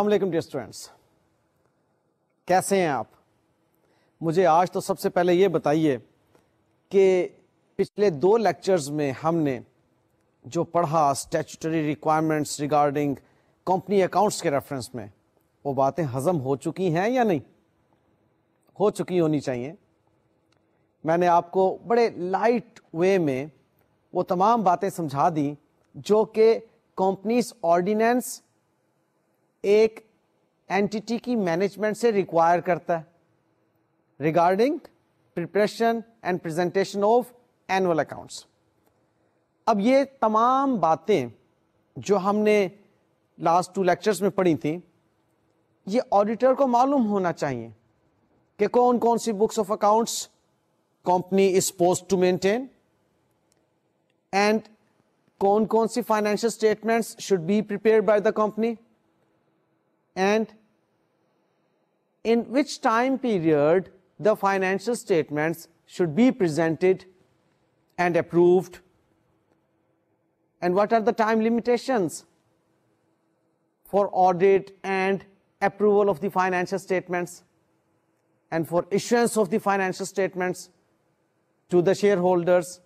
Aslam dear students कैसे हैं आप मुझे आज तो सबसे पहले ये बताइए कि पिछले दो लेक्चर्स में हमने जो पढ़ा statutory requirements regarding company accounts के रेफरेंस में वो बातें हजम हो चुकी हैं या नहीं हो चुकी होनी चाहिए मैंने आपको बड़े लाइट वे में वो तमाम बातें समझा दी जो कि कंपनीज ऑर्डिनेंस एक एंटिटी की मैनेजमेंट से रिक्वायर करता है regarding preparation and presentation of annual accounts अब ये तमाम बातें जो हमने लास्ट टू लेक्चर्स में पढ़ी थी ये ऑडिटर को मालूम होना चाहिए कि कौन कौन सी books of accounts company is post to maintain and कौन कौन सी financial statements should be prepare by the company and in which time period the financial statements should be presented and approved and what are the time limitations for audit and approval of the financial statements and for issuance of the financial statements to the shareholders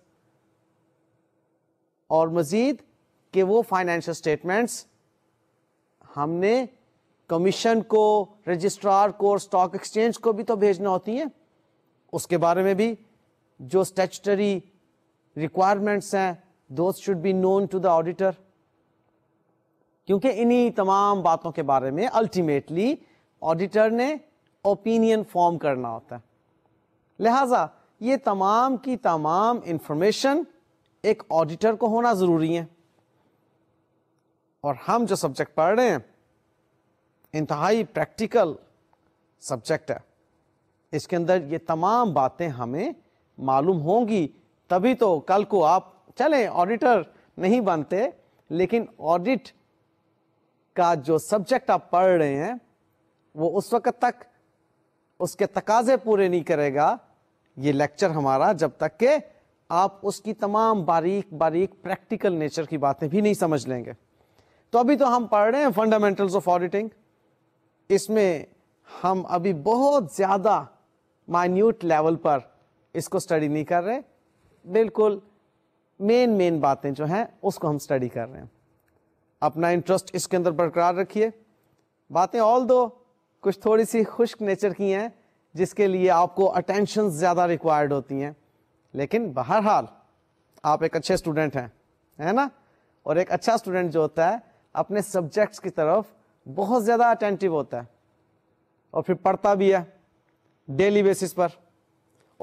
or mazid ke wo financial statements हमने commission को registrar को और stock exchange को भी तो भेजना होती है उसके बारे में भी जो स्टेचुटरी रिक्वायरमेंट्स हैं दो should be known to the auditor क्योंकि इन्हीं तमाम बातों के बारे में अल्टीमेटली ऑडिटर ने ओपिनियन फॉर्म करना होता है लिहाजा ये तमाम की तमाम इंफॉर्मेशन एक ऑडिटर को होना जरूरी है और हम जो सब्जेक्ट पढ़ रहे हैं इंतहाई प्रैक्टिकल सब्जेक्ट है इसके अंदर ये तमाम बातें हमें मालूम होंगी तभी तो कल को आप चलें ऑडिटर नहीं बनते लेकिन ऑडिट का जो सब्जेक्ट आप पढ़ रहे हैं वो उस वक्त तक उसके तकाजे पूरे नहीं करेगा ये लेक्चर हमारा जब तक के आप उसकी तमाम बारीक बारीक प्रैक्टिकल नेचर की बातें भी नहीं समझ लेंगे तो अभी तो हम पढ़ रहे हैं फंडामेंटल्स ऑफ ऑडिटिंग इसमें हम अभी बहुत ज़्यादा माइन्यूट लेवल पर इसको स्टडी नहीं कर रहे बिल्कुल मेन मेन बातें जो हैं उसको हम स्टडी कर रहे हैं अपना इंटरेस्ट इसके अंदर बरकरार रखिए बातें ऑल दो कुछ थोड़ी सी खुश्क नेचर की हैं जिसके लिए आपको अटेंशन ज़्यादा रिक्वायर्ड होती हैं लेकिन बहरहाल आप एक अच्छे स्टूडेंट हैं है ना और एक अच्छा स्टूडेंट जो होता है अपने सब्जेक्ट्स की तरफ बहुत ज़्यादा अटेंटिव होता है और फिर पढ़ता भी है डेली बेसिस पर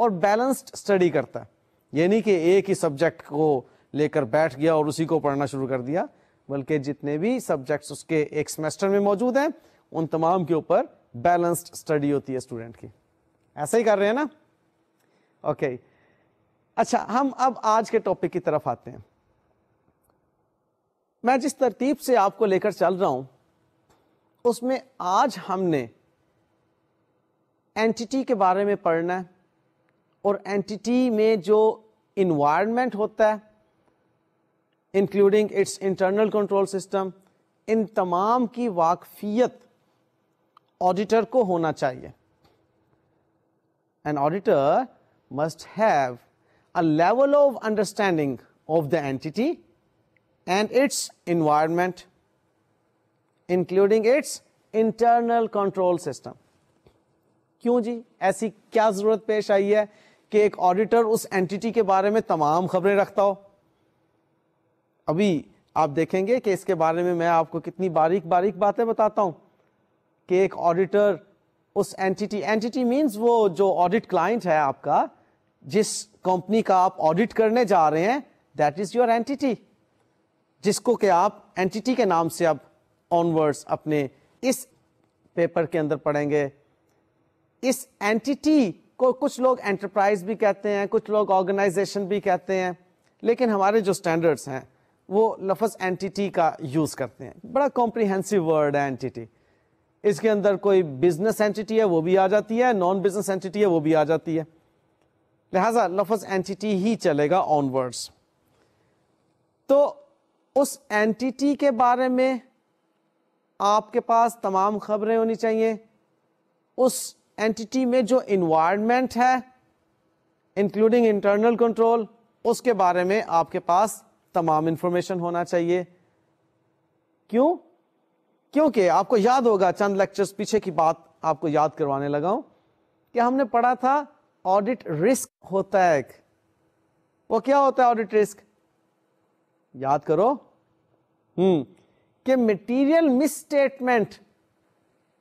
और बैलेंस्ड स्टडी करता है यानी कि एक ही सब्जेक्ट को लेकर बैठ गया और उसी को पढ़ना शुरू कर दिया बल्कि जितने भी सब्जेक्ट्स उसके एक सेमेस्टर में मौजूद हैं उन तमाम के ऊपर बैलेंस्ड स्टडी होती है स्टूडेंट की ऐसा ही कर रहे हैं ना ओके अच्छा हम अब आज के टॉपिक की तरफ आते हैं मैं जिस तरतीब से आपको लेकर चल रहा हूं उसमें आज हमने एंटिटी के बारे में पढ़ना है और एंटिटी में जो इन्वायरमेंट होता है including its internal control system इन तमाम की वाकफियत ऑडिटर को होना चाहिए an auditor must have a level of understanding of the entity and its environment including its internal control system क्यों जी ऐसी क्या जरूरत पेश आई है कि एक ऑडिटर उस एंटिटी के बारे में तमाम खबरें रखता हो अभी आप देखेंगे कि इसके बारे में मैं आपको कितनी बारीक बारीक बातें बताता हूं कि एक ऑडिटर उस एंटिटी एंटिटी मींस वो जो ऑडिट क्लाइंट है आपका जिस कंपनी का आप ऑडिट करने जा रहे हैं दैट इज योर एंटिटी जिसको कि आप एंटिटी के नाम से अब ऑनवर्ड्स अपने इस पेपर के अंदर पढ़ेंगे इस एंटिटी को कुछ लोग एंटरप्राइज भी कहते हैं कुछ लोग ऑर्गेनाइजेशन भी कहते हैं लेकिन हमारे जो स्टैंडर्ड्स हैं वो लफज एंटिटी का यूज करते हैं बड़ा कॉम्प्रिहेंसिव वर्ड है एंटिटी इसके अंदर कोई बिजनेस एंटिटी है वो भी आ जाती है नॉन बिजनेस एंटिटी है वो भी आ जाती है लिहाजा लफज एंटिटी ही चलेगा ऑनवर्ड्स तो उस एंटिटी के बारे में आपके पास तमाम खबरें होनी चाहिए उस एंटिटी में जो इन्वायरमेंट है इंक्लूडिंग इंटरनल कंट्रोल उसके बारे में आपके पास तमाम इंफॉर्मेशन होना चाहिए क्यों क्योंकि आपको याद होगा चंद लेक्चर्स पीछे की बात आपको याद करवाने लगा हूं कि हमने पढ़ा था ऑडिट रिस्क होता है एक वो क्या होता है ऑडिट रिस्क याद करो हम्म कि मटेरियल स्टेटमेंट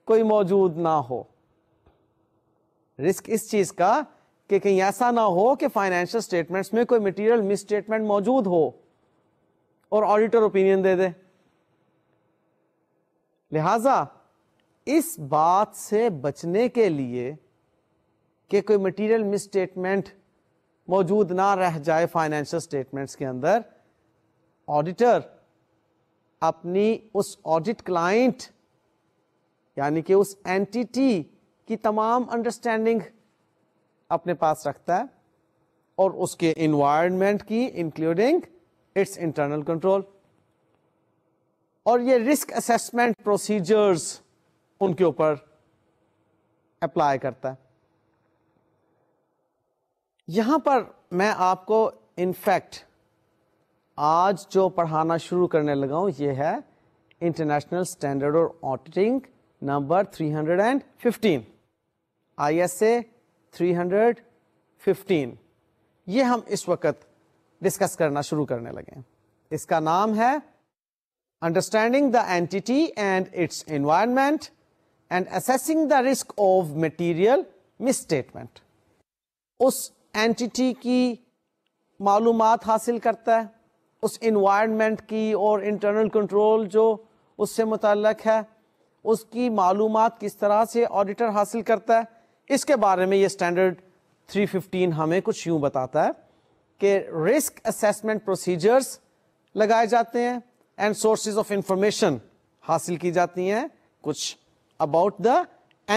कोई मौजूद ना हो रिस्क इस चीज का कि कहीं ऐसा ना हो कि फाइनेंशियल स्टेटमेंट्स में कोई मटेरियल स्टेटमेंट मौजूद हो और ऑडिटर ओपिनियन दे दे लिहाजा इस बात से बचने के लिए कि कोई मटेरियल स्टेटमेंट मौजूद ना रह जाए फाइनेंशियल स्टेटमेंट्स के अंदर ऑडिटर अपनी उस ऑडिट क्लाइंट यानी कि उस एंटिटी की तमाम अंडरस्टैंडिंग अपने पास रखता है और उसके इन्वायरमेंट की इंक्लूडिंग इट्स इंटरनल कंट्रोल और ये रिस्क असेसमेंट प्रोसीजर्स उनके ऊपर अप्लाई करता है यहां पर मैं आपको इनफैक्ट आज जो पढ़ाना शुरू करने लगा हूँ ये है इंटरनेशनल स्टैंडर्ड और ऑडिटिंग नंबर 315 आईएसए 315 ये हम इस वक्त डिस्कस करना शुरू करने लगे इसका नाम है understanding the entity and its environment and assessing the risk of material misstatement उस एंटिटी की मालूम हासिल करता है उस इन्वायरमेंट की और इंटरनल कंट्रोल जो उससे मुतलक है उसकी मालूम किस तरह से ऑडिटर हासिल करता है इसके बारे में ये स्टैंडर्ड 315 हमें कुछ यूं बताता है कि रिस्क असेसमेंट प्रोसीजर्स लगाए जाते हैं एंड सोर्सेज ऑफ इंफॉर्मेशन हासिल की जाती हैं कुछ about the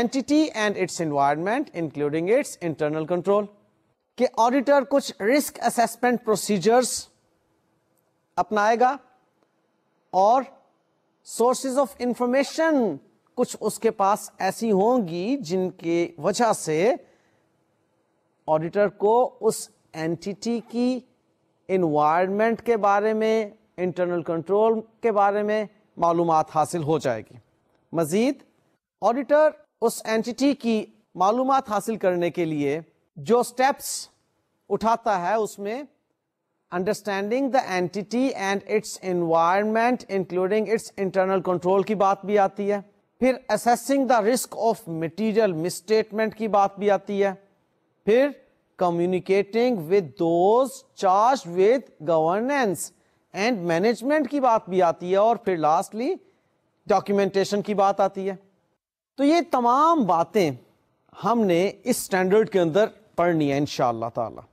entity and its environment including its internal control के ऑडिटर कुछ रिस्क असेसमेंट प्रोसीजर्स अपनाएगा और सोर्सेज ऑफ इंफॉर्मेशन कुछ उसके पास ऐसी होंगी जिनके वजह से ऑडिटर को उस एंटिटी की इन्वायरमेंट के बारे में इंटरनल कंट्रोल के बारे में मालूम हासिल हो जाएगी मजीद ऑडिटर उस एंटिटी की मालूम हासिल करने के लिए जो स्टेप्स उठाता है उसमें understanding the entity and its environment including its internal control की बात भी आती है फिर assessing the risk of material misstatement की बात भी आती है फिर communicating with those charge with governance and management की बात भी आती है और फिर लास्टली डॉक्यूमेंटेशन की बात आती है तो ये तमाम बातें हमने इस स्टैंडर्ड के अंदर पढ़नी है इन ताला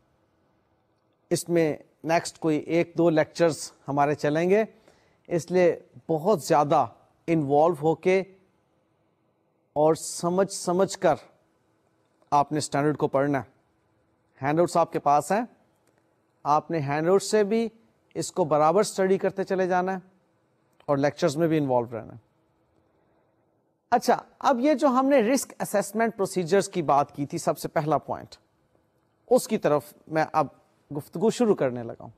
इसमें नेक्स्ट कोई एक दो लेक्चर्स हमारे चलेंगे इसलिए बहुत ज़्यादा इन्वॉल्व होके और समझ समझ कर आपने स्टैंडर्ड को पढ़ना है हैंड आउट्स आपके पास हैं आपने हैंड आउट से भी इसको बराबर स्टडी करते चले जाना है और लेक्चर्स में भी इन्वॉल्व रहना है अच्छा अब ये जो हमने रिस्क असेसमेंट प्रोसीजर्स की बात की थी सबसे पहला पॉइंट उसकी तरफ मैं अब गुफ्तु शुरू करने लगा हूँ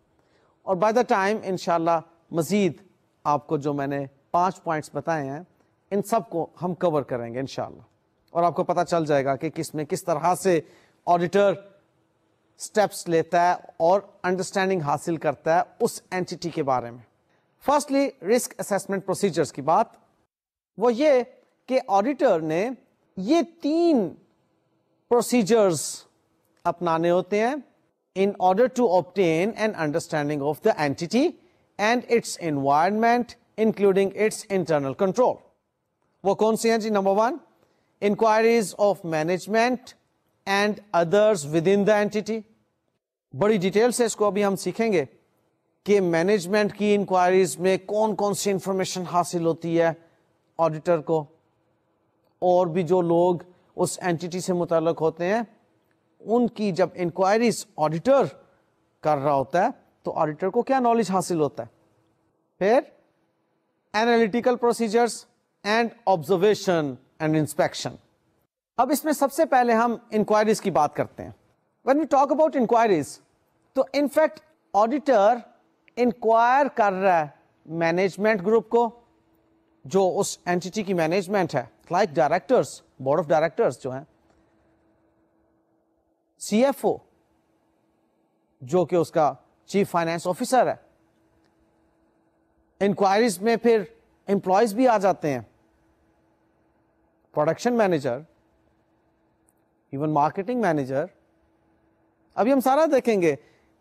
और बाय द टाइम इन मज़ीद आपको जो मैंने पाँच पॉइंट्स बताए हैं इन सब को हम कवर करेंगे इन और आपको पता चल जाएगा कि किस में किस तरह से ऑडिटर स्टेप्स लेता है और अंडरस्टैंडिंग हासिल करता है उस एंटिटी के बारे में फर्स्टली रिस्क असेसमेंट प्रोसीजर्स की बात वो ये कि ऑडिटर ने ये तीन प्रोसीजर्स अपनाने होते हैं in order to obtain an understanding of the entity and its environment including its internal control. वो कौन सी हैं जी number one inquiries of management and others within the entity बड़ी डिटेल से इसको अभी हम सीखेंगे कि मैनेजमेंट की इंक्वायरीज में कौन कौन सी इंफॉर्मेशन हासिल होती है ऑडिटर को और भी जो लोग उस एंटिटी से मुतल होते हैं उनकी जब इंक्वायरी ऑडिटर कर रहा होता है तो ऑडिटर को क्या नॉलेज हासिल होता है फिर analytical procedures and observation and inspection अब इसमें सबसे पहले हम इंक्वायरीज की बात करते हैं when you talk about inquiries तो इनफैक्ट ऑडिटर इंक्वायर कर रहा है मैनेजमेंट ग्रुप को जो उस एंटिटी की मैनेजमेंट है like directors board of directors जो हैं सी एफ ओ जो कि उसका चीफ फाइनेंस ऑफिसर है इंक्वायरीज में फिर एम्प्लॉयज भी आ जाते हैं production manager even marketing manager अभी हम सारा देखेंगे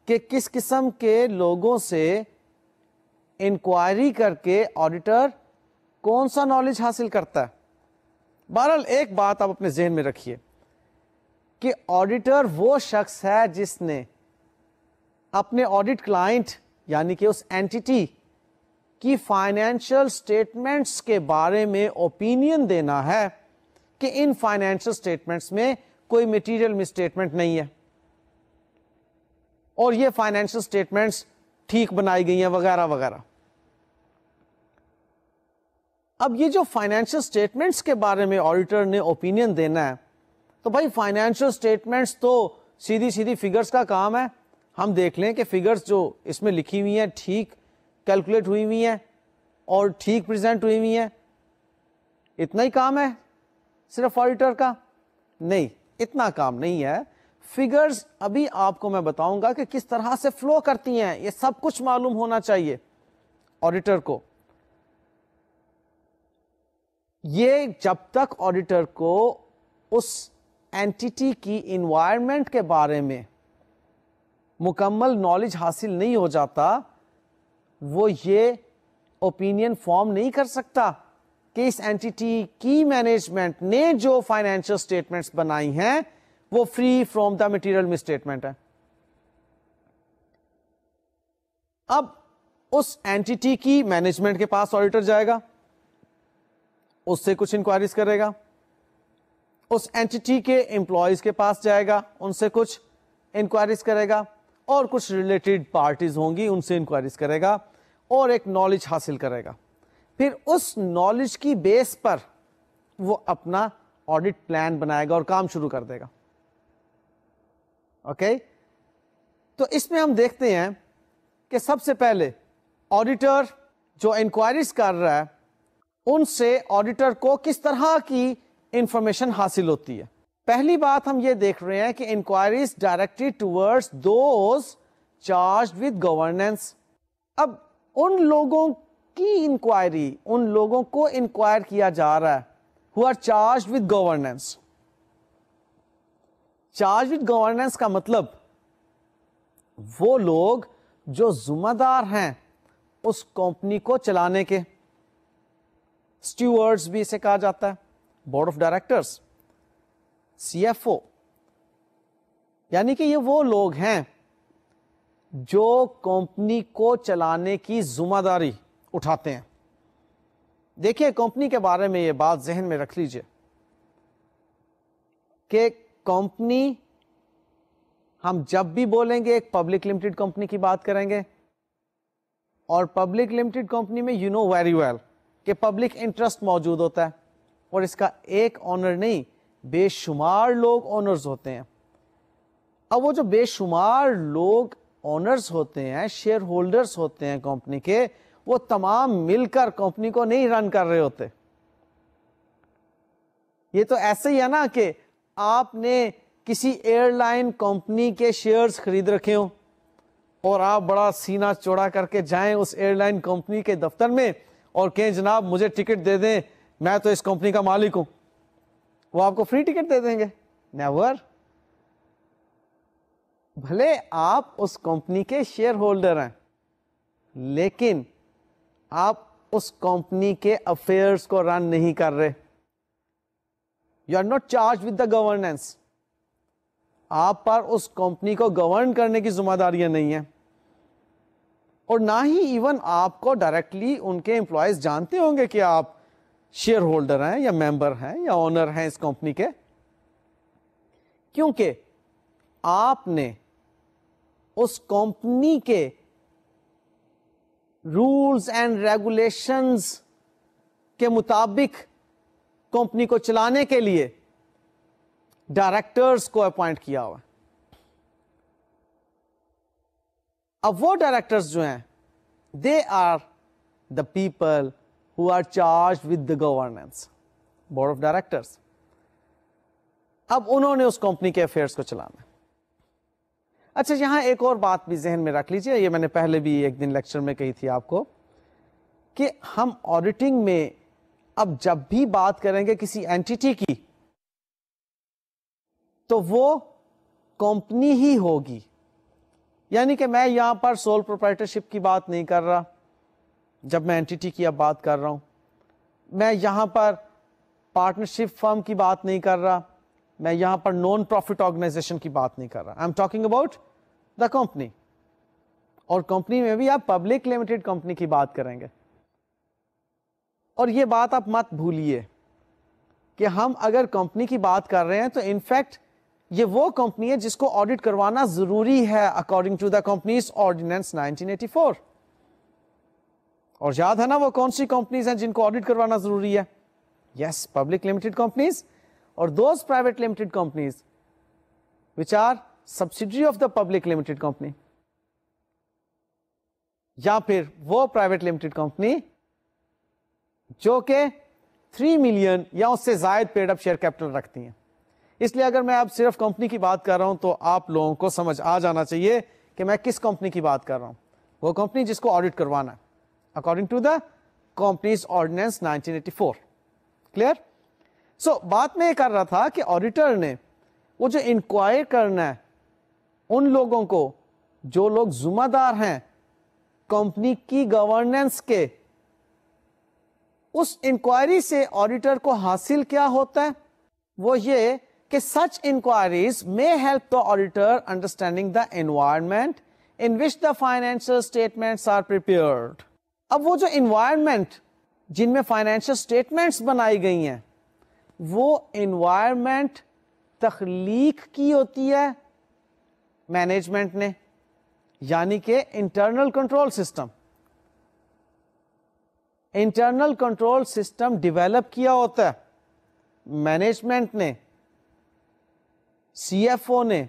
कि किस किस्म के लोगों से इंक्वायरी करके ऑडिटर कौन सा नॉलेज हासिल करता है बहरहाल एक बात आप अपने जहन में रखिए कि ऑडिटर वो शख्स है जिसने अपने ऑडिट क्लाइंट यानी कि उस एंटिटी की फाइनेंशियल स्टेटमेंट्स के बारे में ओपिनियन देना है कि इन फाइनेंशियल स्टेटमेंट्स में कोई मटेरियल मिसस्टेटमेंट नहीं है और ये फाइनेंशियल स्टेटमेंट्स ठीक बनाई गई हैं वगैरह वगैरह अब ये जो फाइनेंशियल स्टेटमेंट्स के बारे में ऑडिटर ने ओपिनियन देना है तो भाई फाइनेंशियल स्टेटमेंट्स तो सीधी सीधी फिगर्स का काम है हम देख लें कि फिगर्स जो इसमें लिखी हुई हैं ठीक कैलकुलेट हुई हुई हैं और ठीक प्रेजेंट हुई हुई हैं इतना ही काम है सिर्फ ऑडिटर का नहीं इतना काम नहीं है फिगर्स अभी आपको मैं बताऊंगा कि किस तरह से फ्लो करती हैं ये सब कुछ मालूम होना चाहिए ऑडिटर को ये जब तक ऑडिटर को उस एंटिटी की इन्वायरमेंट के बारे में मुकम्मल नॉलेज हासिल नहीं हो जाता वो ये ओपिनियन फॉर्म नहीं कर सकता कि इस एंटिटी की मैनेजमेंट ने जो फाइनेंशियल स्टेटमेंट्स बनाई हैं वो free from the material statement है अब उस एंटिटी की मैनेजमेंट के पास ऑडिटर जाएगा उससे कुछ इंक्वायरीज करेगा उस एंटिटी के एम्प्लॉयज के पास जाएगा उनसे कुछ इंक्वायरीज करेगा और कुछ रिलेटेड पार्टीज होंगी उनसे इंक्वायरीज करेगा और एक नॉलेज हासिल करेगा फिर उस नॉलेज की बेस पर वो अपना ऑडिट प्लान बनाएगा और काम शुरू कर देगा ओके okay? तो इसमें हम देखते हैं कि सबसे पहले ऑडिटर जो इंक्वायरीज कर रहा है उनसे ऑडिटर को किस तरह की इंफॉर्मेशन हासिल होती है पहली बात हम ये देख रहे हैं कि inquiries directly towards those charge with governance अब उन लोगों की इंक्वायरी उन लोगों को इंक्वायर किया जा रहा है who are charge with governance charge with governance का मतलब वो लोग जो जुम्मेदार हैं उस कंपनी को चलाने के स्टीवर्ड्स भी इसे कहा जाता है board of directors C F O यानी कि ये वो लोग हैं जो कंपनी को चलाने की जुम्मेदारी उठाते हैं देखिए कंपनी के बारे में ये बात जहन में रख लीजिए कि कंपनी हम जब भी बोलेंगे एक पब्लिक लिमिटेड कंपनी की बात करेंगे और पब्लिक लिमिटेड कंपनी में यू नो वेरी वेल कि पब्लिक इंटरेस्ट मौजूद होता है और इसका एक ऑनर नहीं बेशुमार लोग ऑनर्स होते हैं अब वो जो बेशुमार लोग ऑनर्स होते हैं शेयर होल्डर्स होते हैं कंपनी के वो तमाम मिलकर कंपनी को नहीं रन कर रहे होते ये तो ऐसे ही है ना कि आपने किसी एयरलाइन कंपनी के शेयर्स खरीद रखे हो और आप बड़ा सीना चौड़ा करके जाएं उस एयरलाइन कंपनी के दफ्तर में और कहें जनाब मुझे टिकट दे दें मैं तो इस कंपनी का मालिक हूं वो आपको फ्री टिकट दे देंगे नेवर भले आप उस कंपनी के शेयर होल्डर हैं लेकिन आप उस कंपनी के अफेयर्स को रन नहीं कर रहे you are not charge with the governance आप पर उस कंपनी को गवर्न करने की जिम्मेदारियां नहीं है और ना ही इवन आपको डायरेक्टली उनके एम्प्लॉयज जानते होंगे कि आप शेयर होल्डर हैं या मेंबर हैं या ऑनर हैं इस कंपनी के क्योंकि आपने उस कंपनी के रूल्स एंड रेगुलेशंस के मुताबिक कंपनी को चलाने के लिए डायरेक्टर्स को अपॉइंट किया हुआ अब वो डायरेक्टर्स जो हैं they are the people who are charged with the governance board of directors अब उन्होंने उस कंपनी के अफेयर्स को चलाना अच्छा यहां एक और बात भी जहन में रख लीजिए ये मैंने पहले भी एक दिन लेक्चर में कही थी आपको कि हम ऑडिटिंग में अब जब भी बात करेंगे किसी एंटिटी की तो वो कंपनी ही होगी यानी कि मैं यहां पर सोल प्रोप्राइटरशिप की बात नहीं कर रहा जब मैं एंटिटी की अब बात कर रहा हूं मैं यहां पर पार्टनरशिप फर्म की बात नहीं कर रहा मैं यहां पर नॉन प्रॉफिट ऑर्गेनाइजेशन की बात नहीं कर रहा I am talking about the company और कंपनी में भी आप पब्लिक लिमिटेड कंपनी की बात करेंगे और ये बात आप मत भूलिए कि हम अगर कंपनी की बात कर रहे हैं तो इनफैक्ट ये वो कंपनी है जिसको ऑडिट करवाना जरूरी है according to the companies ordinance 1984 और याद है ना वो कौन सी कंपनीज हैं जिनको ऑडिट करवाना जरूरी है यस पब्लिक लिमिटेड कंपनीज और those private limited companies which are subsidiary of the public limited company या फिर वो प्राइवेट लिमिटेड कंपनी जो कि थ्री मिलियन या उससे जायद पेड अप शेयर कैपिटल रखती हैं इसलिए अगर मैं अब सिर्फ कंपनी की बात कर रहा हूं तो आप लोगों को समझ आ जाना चाहिए कि मैं किस कंपनी की बात कर रहा हूं वो कंपनी जिसको ऑडिट करवाना है according to the companies ordinance 1984 clear so so, बात में ये कर रहा था कि ऑडिटर ने वो जो इंक्वायर करना है उन लोगों को जो लोग जुम्मेदार हैं कंपनी की गवर्नेंस के उस इंक्वायरी से ऑडिटर को हासिल क्या होता है वो ये कि such inquiries may help the auditor understanding the environment in which the financial statements are prepared अब वो जो इन्वायरमेंट जिनमें फाइनेंशियल स्टेटमेंट बनाई गई हैं वो इन्वायरमेंट तख्लीक की होती है मैनेजमेंट ने यानी कि internal control system internal control system develop किया होता है मैनेजमेंट ने सीएफओ ने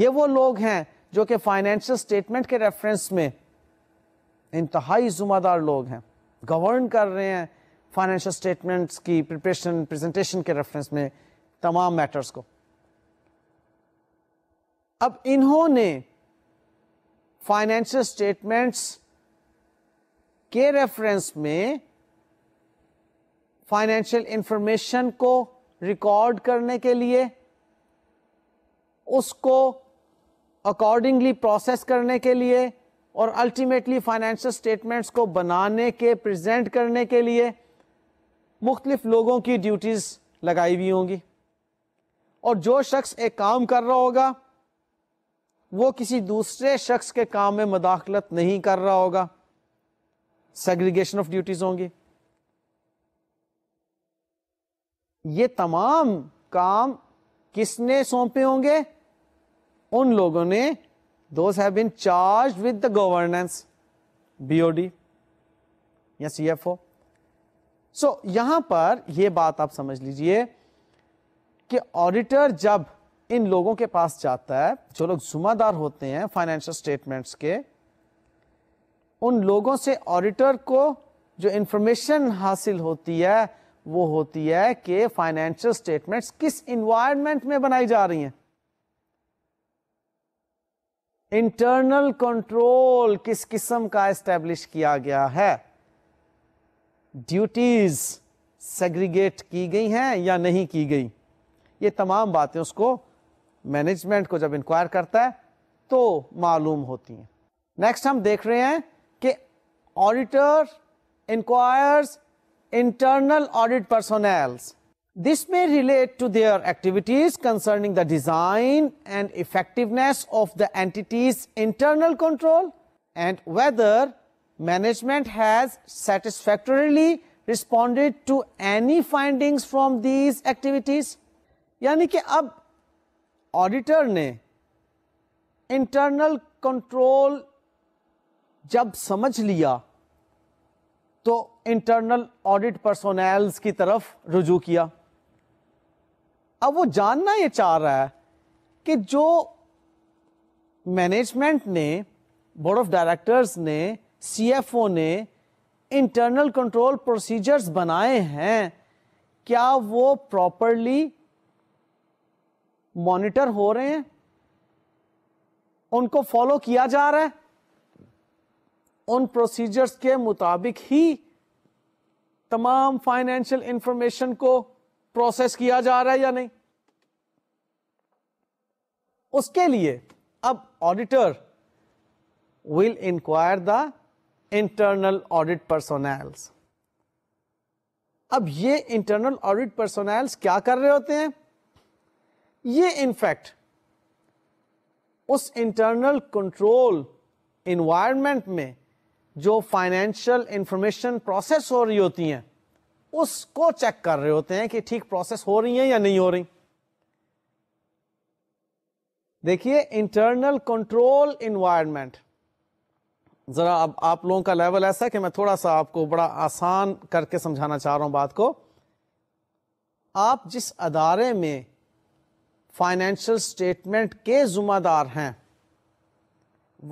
ये वो लोग हैं जो कि फाइनेंशियल स्टेटमेंट के रेफरेंस में इंतहाई जुम्मेदार लोग हैं गवर्न कर रहे हैं फाइनेंशियल स्टेटमेंट्स की प्रिपरेशन प्रेजेंटेशन के रेफरेंस में तमाम मैटर्स को अब इन्होंने फाइनेंशियल स्टेटमेंट्स के रेफरेंस में फाइनेंशियल इंफॉर्मेशन को रिकॉर्ड करने के लिए उसको अकॉर्डिंगली प्रोसेस करने के लिए और अल्टीमेटली फाइनेंशियल स्टेटमेंट्स को बनाने के प्रेजेंट करने के लिए मुख्तलिफ लोगों की ड्यूटीज़ लगाई हुई होंगी और जो शख्स एक काम कर रहा होगा वो किसी दूसरे शख्स के काम में मदाखलत नहीं कर रहा होगा सेग्रीगेशन ऑफ ड्यूटीज होंगी ये तमाम काम किसने सौंपे होंगे उन लोगों ने those have been charged with the governance BOD या CFO सो so, यहां पर यह बात आप समझ लीजिए कि ऑडिटर जब इन लोगों के पास जाता है जो लोग जुम्मेदार होते हैं फाइनेंशियल स्टेटमेंट्स के उन लोगों से ऑडिटर को जो इंफॉर्मेशन हासिल होती है वो होती है कि फाइनेंशियल स्टेटमेंट्स किस इन्वायरमेंट में बनाई जा रही हैं इंटरनल कंट्रोल किस किस्म का एस्टेब्लिश किया गया है ड्यूटीज सेग्रीगेट की गई हैं या नहीं की गई ये तमाम बातें उसको मैनेजमेंट को जब इंक्वायर करता है तो मालूम होती हैं नेक्स्ट हम देख रहे हैं कि auditor inquires internal audit personnels This may relate to their activities concerning the design and effectiveness of the entity's internal control and whether management has satisfactorily responded to any findings from these activities. यानी कि अब auditor ने internal control जब समझ लिया तो internal audit personnels की तरफ रुजू किया अब वो जानना ये चाह रहा है कि जो मैनेजमेंट ने बोर्ड ऑफ डायरेक्टर्स ने सीएफओ ने इंटरनल कंट्रोल प्रोसीजर्स बनाए हैं क्या वो प्रॉपरली मॉनिटर हो रहे हैं उनको फॉलो किया जा रहा है उन प्रोसीजर्स के मुताबिक ही तमाम फाइनेंशियल इंफॉर्मेशन को प्रोसेस किया जा रहा है या नहीं उसके लिए अब auditor will inquire the internal audit personnels अब ये इंटरनल ऑडिट पर्सोनैल्स क्या कर रहे होते हैं ये इनफैक्ट उस इंटरनल कंट्रोल इन्वायरमेंट में जो फाइनेंशियल इंफॉर्मेशन प्रोसेस हो रही होती हैं उसको चेक कर रहे होते हैं कि ठीक प्रोसेस हो रही है या नहीं हो रही देखिए इंटरनल कंट्रोल इन्वायरमेंट जरा अब आप लोगों का लेवल ऐसा है कि मैं थोड़ा सा आपको बड़ा आसान करके समझाना चाह रहा हूं बात को आप जिस अदारे में फाइनेंशियल स्टेटमेंट के जुम्मेदार हैं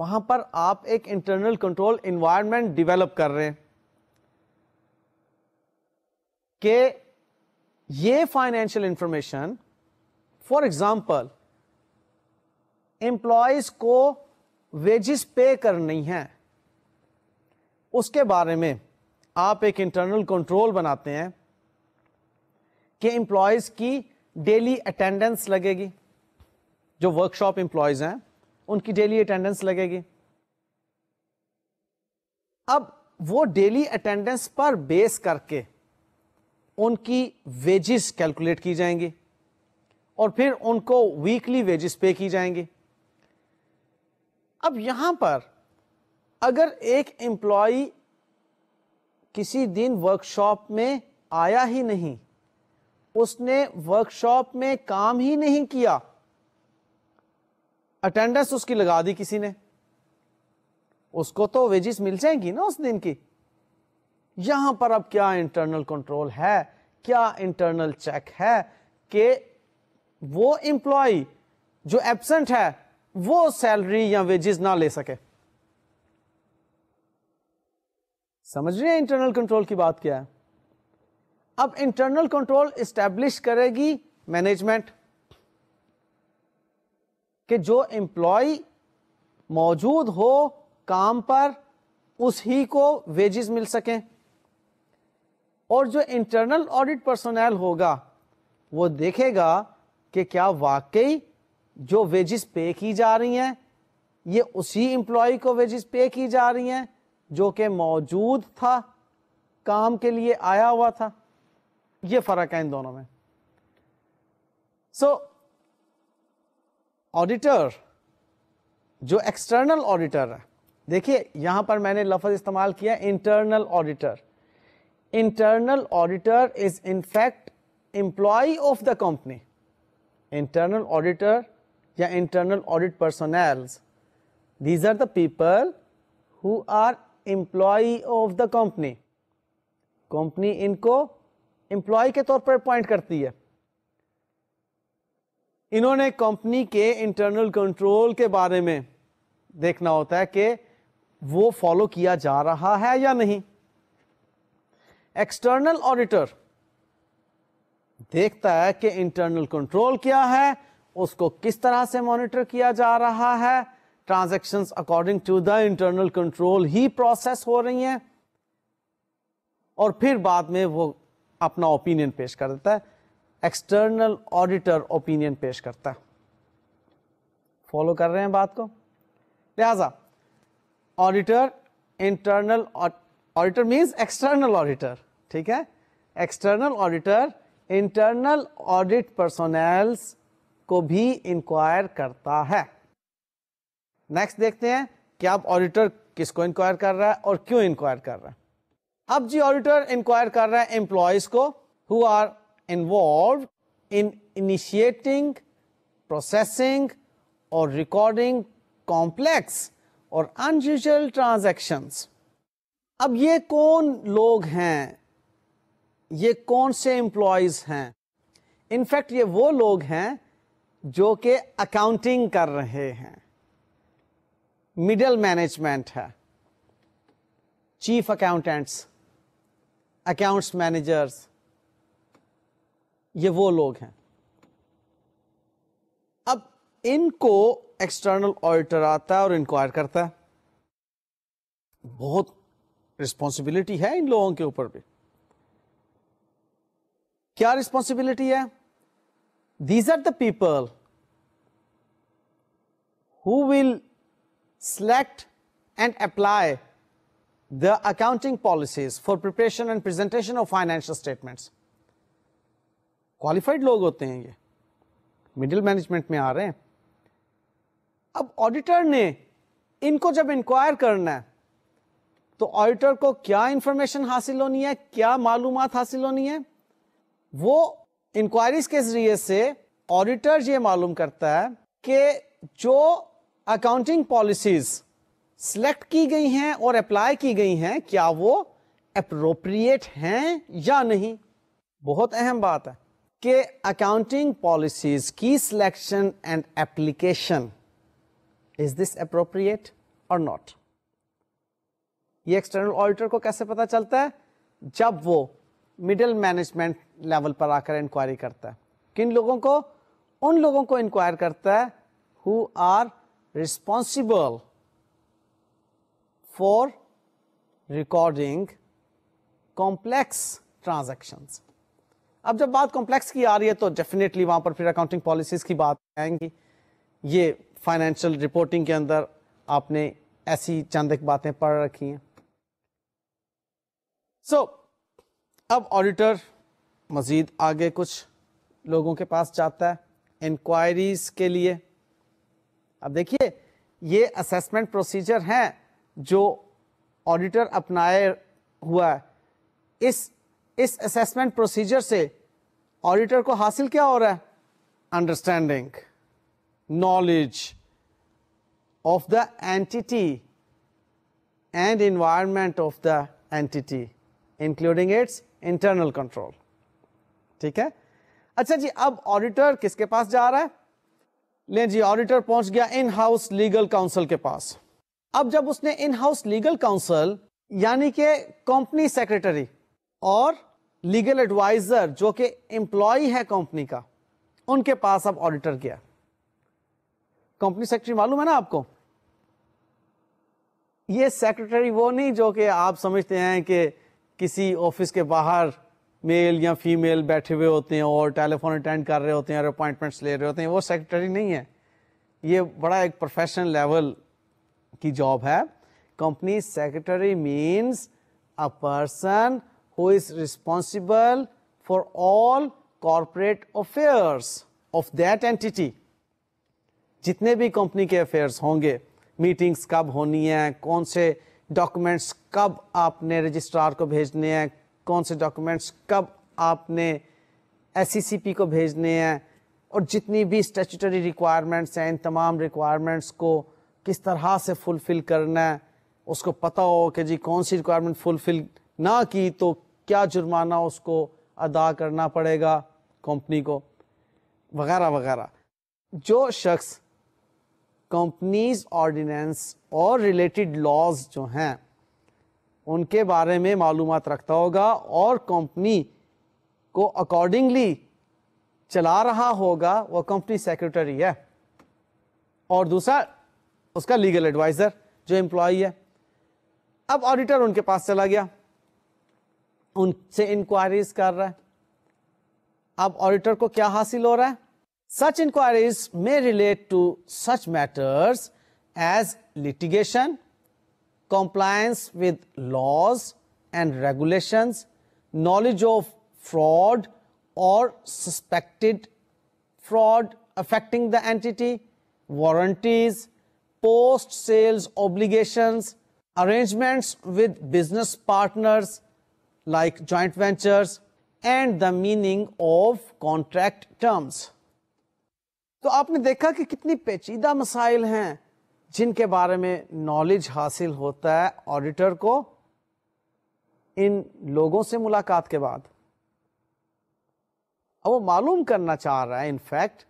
वहां पर आप एक इंटरनल कंट्रोल इन्वायरमेंट डेवलप कर रहे हैं कि ये financial information for example employees को वेजिस पे करनी है उसके बारे में आप एक इंटरनल कंट्रोल बनाते हैं कि एम्प्लॉयज की डेली अटेंडेंस लगेगी जो वर्कशॉप एम्प्लॉयज हैं उनकी डेली अटेंडेंस लगेगी अब वो डेली अटेंडेंस पर बेस करके उनकी वेजेस कैलकुलेट की जाएंगी और फिर उनको वीकली वेजेस पे की जाएंगी अब यहां पर अगर एक एम्प्लॉय किसी दिन वर्कशॉप में आया ही नहीं उसने वर्कशॉप में काम ही नहीं किया अटेंडेंस उसकी लगा दी किसी ने उसको तो वेजिस मिल जाएंगी ना उस दिन की यहां पर अब क्या इंटरनल कंट्रोल है क्या इंटरनल चेक है कि वो एम्प्लॉय जो एबसेंट है वो सैलरी या वेजेस ना ले सके समझ रहे हैं इंटरनल कंट्रोल की बात क्या है अब इंटरनल कंट्रोल स्टैब्लिश करेगी मैनेजमेंट कि जो इंप्लॉय मौजूद हो काम पर उस ही को वेजेस मिल सकें और जो इंटरनल ऑडिट पर्सनल होगा वो देखेगा कि क्या वाकई जो वेजेस पे की जा रही हैं ये उसी एम्प्लॉय को वेजेस पे की जा रही हैं जो कि मौजूद था काम के लिए आया हुआ था ये फ़र्क है इन दोनों में सो ऑडिटर जो एक्सटर्नल ऑडिटर है देखिए यहां पर मैंने लफज इस्तेमाल किया internal auditor internal auditor is in fact employee of the company internal auditor yeah internal audit personnels these are the people who are employee of the company company इनको employee के तौर पर appoint करती है इन्होंने कंपनी के internal control के बारे में देखना होता है कि वो फॉलो किया जा रहा है या नहीं एक्सटर्नल ऑडिटर देखता है कि इंटरनल कंट्रोल क्या है उसको किस तरह से मॉनिटर किया जा रहा है transactions according to the internal control ही प्रोसेस हो रही हैं और फिर बाद में वो अपना ओपिनियन पेश कर देता है एक्सटर्नल ऑडिटर ओपिनियन पेश करता है फॉलो कर रहे हैं बात को लिहाजा auditor internal auditor means external auditor ठीक है external auditor internal audit personnels को भी इंक्वायर करता है नेक्स्ट देखते हैं कि आप ऑडिटर किसको इंक्वायर कर रहा है और क्यों इंक्वायर कर रहा है अब जी ऑडिटर इंक्वायर कर रहा है एम्प्लॉयज को who are involve in initiating processing और रिकॉर्डिंग कॉम्प्लेक्स और अनयूजल ट्रांजेक्शन अब ये कौन लोग हैं ये कौन से एम्प्लॉयज हैं इनफैक्ट ये वो लोग हैं जो कि अकाउंटिंग कर रहे हैं मिडल मैनेजमेंट है चीफ अकाउंटेंट्स अकाउंट्स मैनेजर्स ये वो लोग हैं अब इनको एक्सटर्नल ऑडिटर आता है और इंक्वायर करता है बहुत रिस्पॉन्सिबिलिटी है इन लोगों के ऊपर भी क्या रिस्पॉन्सिबिलिटी है these are the people who will select and apply the accounting policies for preparation and presentation of financial statements qualified लोग होते हैं ये मिडिल मैनेजमेंट में आ रहे हैं अब ऑडिटर ने इनको जब इंक्वायर करना है तो ऑडिटर को क्या इंफॉर्मेशन हासिल होनी है क्या मालूम हासिल होनी है वो इंक्वायरी के जरिए से ऑडिटर ये मालूम करता है कि जो अकाउंटिंग पॉलिसीज सिलेक्ट की गई हैं और अप्लाई की गई हैं क्या वो अप्रोप्रिएट हैं या नहीं बहुत अहम बात है कि अकाउंटिंग पॉलिसीज की selection and application is this appropriate और नॉट ये एक्सटर्नल ऑडिटर को कैसे पता चलता है जब वो मिडिल मैनेजमेंट लेवल पर आकर इंक्वायरी करता है किन लोगों को उन लोगों को इंक्वायर करता है who are responsible for recording complex transaction अब जब बात कॉम्प्लेक्स की आ रही है तो डेफिनेटली वहां पर फिर अकाउंटिंग पॉलिसीज की बात आएंगी ये फाइनेंशियल रिपोर्टिंग के अंदर आपने ऐसी चंदक बातें पढ़ रखी हैं सो so, अब ऑडिटर मज़ीद आगे कुछ लोगों के पास जाता है इंक्वायरीज के लिए अब देखिए ये असेसमेंट प्रोसीजर हैं जो ऑडिटर अपनाए हुआ है इस इस असेसमेंट प्रोसीजर से ऑडिटर को हासिल क्या हो रहा है understanding knowledge of the entity and environment of the entity including its internal control ठीक है अच्छा जी अब ऑडिटर किसके पास जा रहा है ले जी ऑडिटर पहुंच गया इन हाउस लीगल काउंसिल के पास अब जब उसने इन हाउस लीगल काउंसिल यानी कि कंपनी सेक्रेटरी और लीगल एडवाइजर जो कि एम्प्लॉय है कंपनी का उनके पास अब ऑडिटर गया कंपनी सेक्रेटरी मालूम है ना आपको ये सेक्रेटरी वो नहीं जो कि आप समझते हैं कि किसी ऑफिस के बाहर मेल या फीमेल बैठे हुए होते हैं और टेलीफोन अटेंड कर रहे होते हैं और अपॉइंटमेंट्स ले रहे होते हैं वो सेक्रेटरी नहीं है ये बड़ा एक प्रोफेशनल लेवल की जॉब है company secretary means a person who is responsible for all corporate affairs of that entity जितने भी कंपनी के अफेयर्स होंगे मीटिंग्स कब होनी है कौन से डॉक्यूमेंट्स कब आपने रजिस्ट्रार को भेजने हैं कौन से डॉक्यूमेंट्स कब आपने एस सी e को भेजने हैं और जितनी भी स्टेचूटरी रिक्वायरमेंट्स हैं इन तमाम रिक्वायरमेंट्स को किस तरह से फुलफ़िल करना है उसको पता हो कि जी कौन सी रिक्वायरमेंट फुलफ़िल ना की तो क्या जुर्माना उसको अदा करना पड़ेगा कंपनी को वगैरह वगैरह जो शख्स कंपनीज ऑर्डिनेंस और रिलेटेड लॉज जो हैं उनके बारे में मालूम रखता होगा और कंपनी को अकॉर्डिंगली चला रहा होगा वह कंपनी सेक्रेटरी है और दूसरा उसका लीगल एडवाइजर जो एम्प्लॉय है अब ऑडिटर उनके पास चला गया उनसे इंक्वायरीज कर रहा है अब ऑडिटर को क्या हासिल हो रहा है Such inquiries may relate to such matters as litigation, compliance with laws and regulations, knowledge of fraud or suspected fraud affecting the entity, warranties, post sales obligations, arrangements with business partners like joint ventures, and the meaning of contract terms. तो आपने देखा कि कितनी पेचीदा मसाइल हैं जिनके बारे में नॉलेज हासिल होता है ऑडिटर को इन लोगों से मुलाकात के बाद अब वो मालूम करना चाह रहा है इनफैक्ट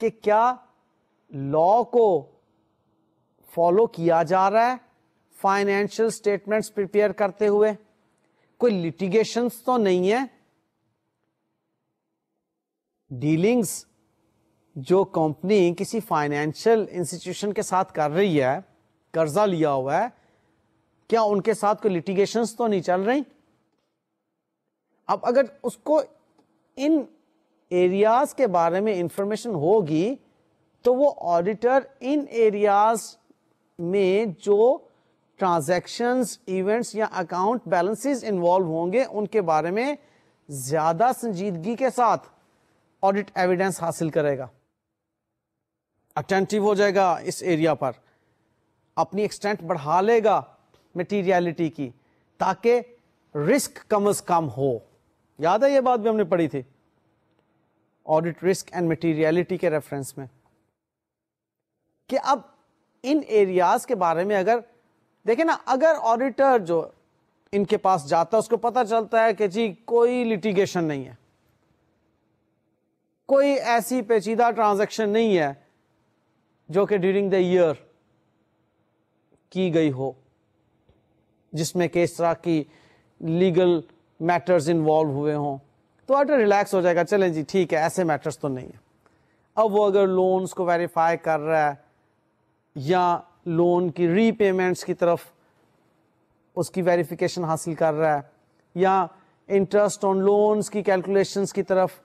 कि क्या लॉ को फॉलो किया जा रहा है फाइनेंशियल स्टेटमेंट्स प्रिपेयर करते हुए कोई लिटिगेशंस तो नहीं है डीलिंग्स जो कंपनी किसी फाइनेंशियल इंस्टीट्यूशन के साथ कर रही है कर्जा लिया हुआ है क्या उनके साथ कोई लिटिगेशन तो नहीं चल रही अब अगर उसको इन एरियाज के बारे में इंफॉर्मेशन होगी तो वो ऑडिटर इन एरियाज में जो ट्रांजेक्शन इवेंट्स या अकाउंट बैलेंसेस इन्वॉल्व होंगे उनके बारे में ज्यादा संजीदगी के साथ ऑडिट एविडेंस हासिल करेगा अटेंटिव हो जाएगा इस एरिया पर अपनी एक्सटेंट बढ़ा लेगा मटीरियलिटी की ताकि रिस्क कम अज कम हो याद है यह बात भी हमने पढ़ी थी ऑडिट रिस्क एंड मटीरियलिटी के रेफरेंस में कि अब इन एरियाज के बारे में अगर देखे ना अगर ऑडिटर जो इनके पास जाता है उसको पता चलता है कि जी कोई लिटिगेशन नहीं है कोई ऐसी पेचीदा ट्रांजेक्शन नहीं है जो कि ड्यूरिंग द ईयर की गई हो जिसमें कि इस तरह की लीगल मैटर्स इन्वॉल्व हुए हों तो आर्डर रिलैक्स हो जाएगा चलें जी ठीक है ऐसे मैटर्स तो नहीं है अब वो अगर लोन्स को वेरीफाई कर रहा है या लोन की रीपेमेंट्स की तरफ उसकी वेरिफिकेशन हासिल कर रहा है या इंटरेस्ट ऑन लोन्स की कैलकुलेशंस की तरफ